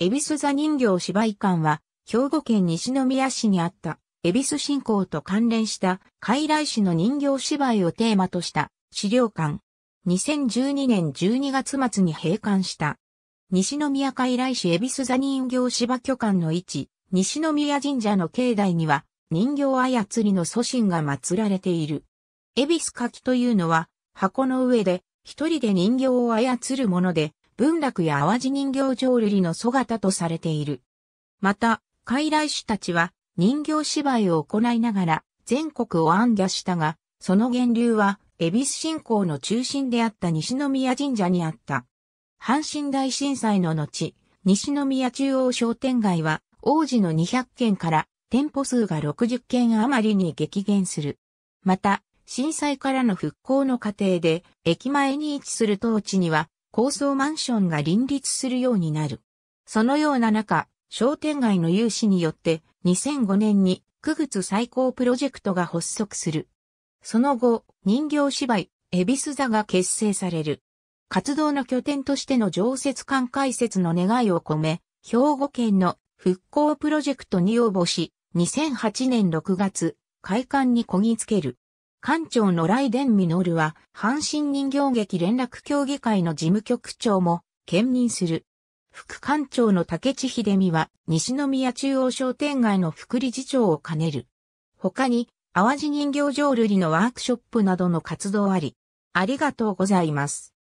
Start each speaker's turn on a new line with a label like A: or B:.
A: 恵比寿座人形芝居館は、兵庫県西宮市にあった、恵比寿信仰と関連した、海来市の人形芝居をテーマとした資料館。2012年12月末に閉館した。西宮海来市恵比寿座人形芝居館の位置、西宮神社の境内には、人形操りの祖神が祀られている。恵比寿柿というのは、箱の上で、一人で人形を操るもので、文楽や淡路人形浄瑠璃の姿とされている。また、傀儡師たちは人形芝居を行いながら全国を暗挙したが、その源流は、恵比寿信仰の中心であった西宮神社にあった。阪神大震災の後、西宮中央商店街は、王子の200件から店舗数が60件余りに激減する。また、震災からの復興の過程で、駅前に位置する当地には、高層マンションが林立するようになる。そのような中、商店街の有志によって2005年に区月最高プロジェクトが発足する。その後、人形芝居、エビス座が結成される。活動の拠点としての常設館開設の願いを込め、兵庫県の復興プロジェクトに応募し、2008年6月、開館にこぎつける。館長の雷電実は、阪神人形劇連絡協議会の事務局長も、兼任する。副館長の竹地秀美は、西宮中央商店街の副理事長を兼ねる。他に、淡路人形浄瑠璃のワークショップなどの活動あり。あり
B: がとうございます。